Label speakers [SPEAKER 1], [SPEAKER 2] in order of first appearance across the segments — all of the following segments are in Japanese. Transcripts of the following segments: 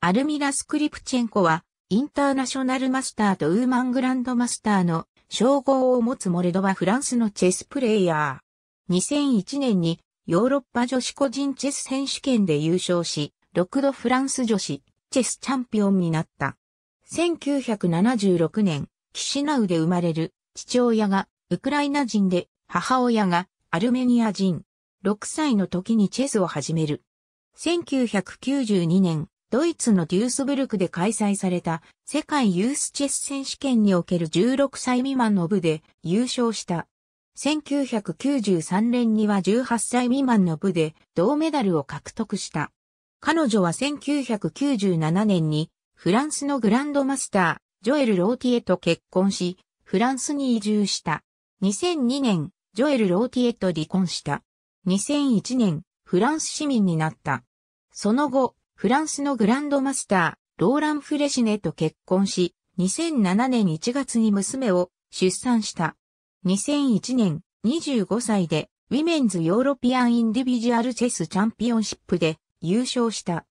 [SPEAKER 1] アルミラ・スクリプチェンコは、インターナショナルマスターとウーマングランドマスターの称号を持つモレドバフランスのチェスプレイヤー。2001年にヨーロッパ女子個人チェス選手権で優勝し、6度フランス女子チェスチャンピオンになった。1976年、キシナウで生まれる父親がウクライナ人で母親がアルメニア人。6歳の時にチェスを始める。1992年、ドイツのデュースブルクで開催された世界ユースチェス選手権における16歳未満の部で優勝した。1993年には18歳未満の部で銅メダルを獲得した。彼女は1997年にフランスのグランドマスター、ジョエル・ローティエと結婚し、フランスに移住した。2002年、ジョエル・ローティエと離婚した。2001年、フランス市民になった。その後、フランスのグランドマスター、ローラン・フレシネと結婚し、2007年1月に娘を出産した。2001年25歳でウィメンズヨーロピアンインディビジュアルチェスチャンピオンシップで優勝した。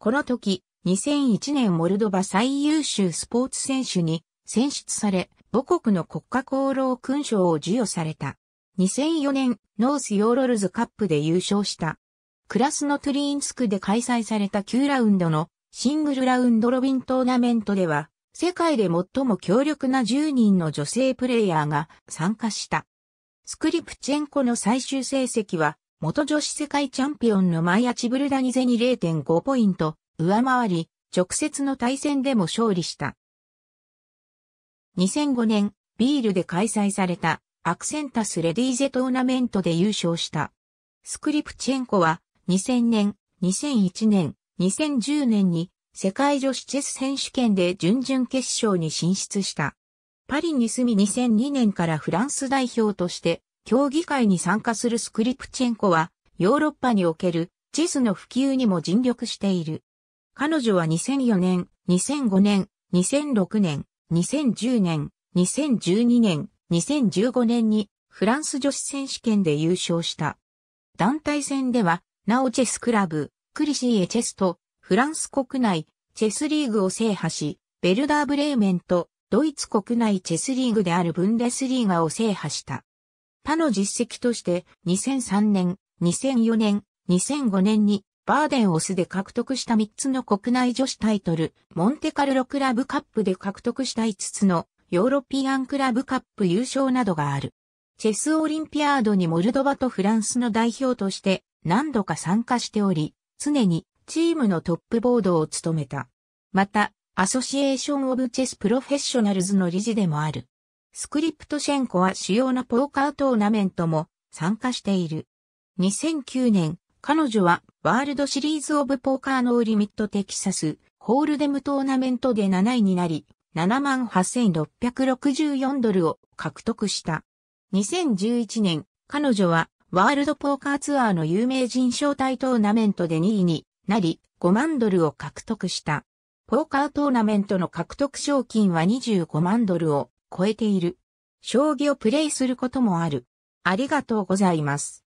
[SPEAKER 1] この時、2001年モルドバ最優秀スポーツ選手に選出され、母国の国家功労勲章を授与された。2004年ノースヨーロルズカップで優勝した。クラスノトゥリーンスクで開催された9ラウンドのシングルラウンドロビントーナメントでは、世界で最も強力な10人の女性プレイヤーが参加した。スクリプチェンコの最終成績は、元女子世界チャンピオンのマイアチブルダニゼに0.5ポイント上回り、直接の対戦でも勝利した。2005年、ビールで開催されたアクセンタスレディーゼトーナメントで優勝した。スクリプチェンコは2000年、2001年、2010年に世界女子チェス選手権で準々決勝に進出した。パリに住み2002年からフランス代表として競技会に参加するスクリプチェンコはヨーロッパにおけるチェスの普及にも尽力している。彼女は2004年、2005年、2006年、2010年、2012年、2015年にフランス女子選手権で優勝した。団体戦ではなおチェスクラブ、クリシーエチェスと、フランス国内、チェスリーグを制覇し、ベルダーブレーメンと、ドイツ国内チェスリーグであるブンデスリーガを制覇した。他の実績として、2003年、2004年、2005年に、バーデンオスで獲得した3つの国内女子タイトル、モンテカルロクラブカップで獲得した5つのヨーロピアンクラブカップ優勝などがある。チェスオリンピアードにモルドバとフランスの代表として何度か参加しており、常にチームのトップボードを務めた。また、アソシエーション・オブ・チェス・プロフェッショナルズの理事でもある。スクリプトシェンコは主要なポーカートーナメントも参加している。2009年、彼女はワールドシリーズ・オブ・ポーカーノーリミット・テキサス、ホールデムトーナメントで7位になり、78,664ドルを獲得した。2011年、彼女はワールドポーカーツアーの有名人招待トーナメントで2位になり、5万ドルを獲得した。ポーカートーナメントの獲得賞金は25万ドルを超えている。将棋をプレイすることもある。ありがとうございます。